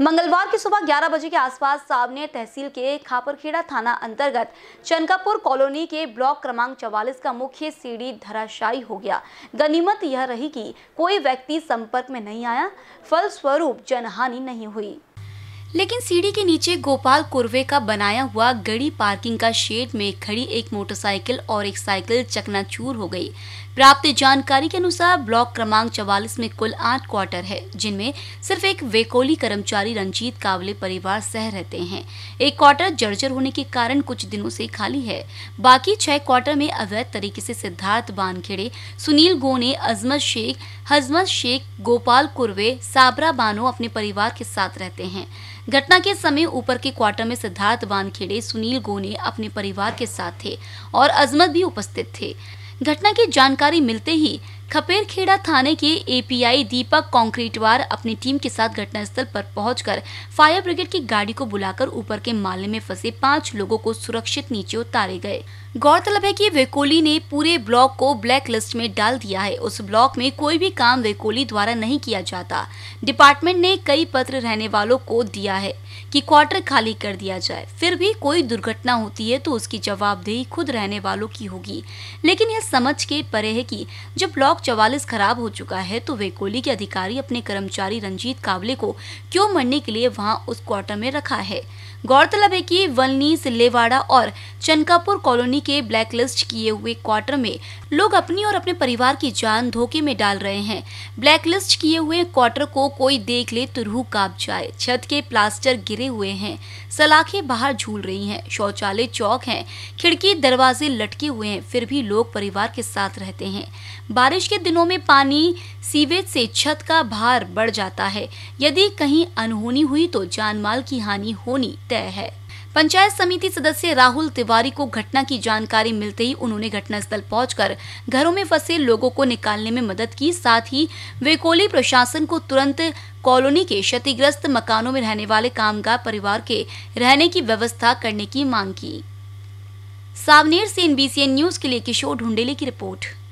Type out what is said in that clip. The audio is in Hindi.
मंगलवार की सुबह 11 बजे के आसपास सामने तहसील के खापरखेड़ा थाना अंतर्गत चनकापुर कॉलोनी के ब्लॉक क्रमांक 44 का मुख्य सीढ़ी धराशायी हो गया गनीमत यह रही कि कोई व्यक्ति संपर्क में नहीं आया फलस्वरूप जनहानि नहीं हुई लेकिन सीढ़ी के नीचे गोपाल कुर्वे का बनाया हुआ गड़ी पार्किंग का शेड में खड़ी एक मोटरसाइकिल और एक साइकिल चकनाचूर हो गई प्राप्त जानकारी के अनुसार ब्लॉक क्रमांक चवालीस में कुल आठ क्वार्टर है जिनमें सिर्फ एक वेकोली कर्मचारी रंजीत कावले परिवार सह रहते हैं एक क्वार्टर जर्जर होने के कारण कुछ दिनों से खाली है बाकी छह क्वार्टर में अवैध तरीके से सिद्धार्थ बानखेड़े सुनील गोने अजमत शेख हजमत शेख गोपाल कुर्वे साबरा बानो अपने परिवार के साथ रहते हैं घटना के समय ऊपर के क्वार्टर में सिद्धार्थ वानखेड़े सुनील गोने अपने परिवार के साथ थे और अजमत भी उपस्थित थे घटना की जानकारी मिलते ही खपेरखेड़ा थाने के एपीआई दीपक कॉन्क्रीटवार अपनी टीम के साथ घटनास्थल पर पहुंचकर फायर ब्रिगेड की गाड़ी को बुलाकर ऊपर के माले में फंसे पांच लोगों को सुरक्षित नीचे उतारे गए गौरतलब है कि वेकोली ने पूरे ब्लॉक को ब्लैक लिस्ट में डाल दिया है उस ब्लॉक में कोई भी काम वेकोली द्वारा नहीं किया जाता डिपार्टमेंट ने कई पत्र रहने वालों को दिया है कि क्वार्टर खाली कर दिया जाए फिर भी कोई दुर्घटना होती है तो उसकी जवाबदेही खुद रहने वालों की होगी लेकिन यह समझ के परे है कि जब ब्लॉक चवालीस खराब हो चुका है तो वेकोली के अधिकारी अपने कर्मचारी रंजीत कावले को क्यों मरने के लिए वहां उस क्वार्टर में रखा है गौरतलब है कि वलनी सिल्लेवाड़ा और चनकापुर कॉलोनी के ब्लैकलिस्ट किए हुए क्वार्टर में लोग अपनी और अपने परिवार की जान धोखे में डाल रहे हैं ब्लैकलिस्ट किए हुए क्वार्टर को कोई देख ले तो रूह काप जाए छत के प्लास्टर गिरे हुए हैं सलाखें बाहर झूल रही हैं शौचालय चौक हैं खिड़की दरवाजे लटके हुए हैं फिर भी लोग परिवार के साथ रहते हैं बारिश बारिश के दिनों में पानी सीवेज से छत का भार बढ़ जाता है यदि कहीं अनहोनी हुई तो जानमाल की हानि होनी तय है पंचायत समिति सदस्य राहुल तिवारी को घटना की जानकारी मिलते ही उन्होंने घटनास्थल पहुंचकर घरों में फंसे लोगों को निकालने में मदद की साथ ही वेकोली प्रशासन को तुरंत कॉलोनी के क्षतिग्रस्त मकानों में रहने वाले कामगार परिवार के रहने की व्यवस्था करने की मांग की सावनेर से एनबीसीएन न्यूज के लिए किशोर ढुंडेले की रिपोर्ट